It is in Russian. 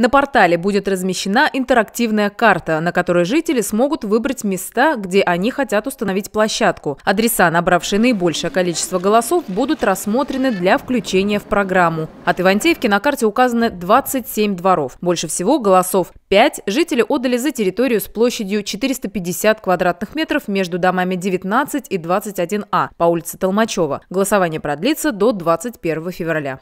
На портале будет размещена интерактивная карта, на которой жители смогут выбрать места, где они хотят установить площадку. Адреса, набравшие наибольшее количество голосов, будут рассмотрены для включения в программу. От Ивантеевки на карте указаны 27 дворов. Больше всего голосов 5 жители отдали за территорию с площадью 450 квадратных метров между домами 19 и 21А по улице Толмачева. Голосование продлится до 21 февраля.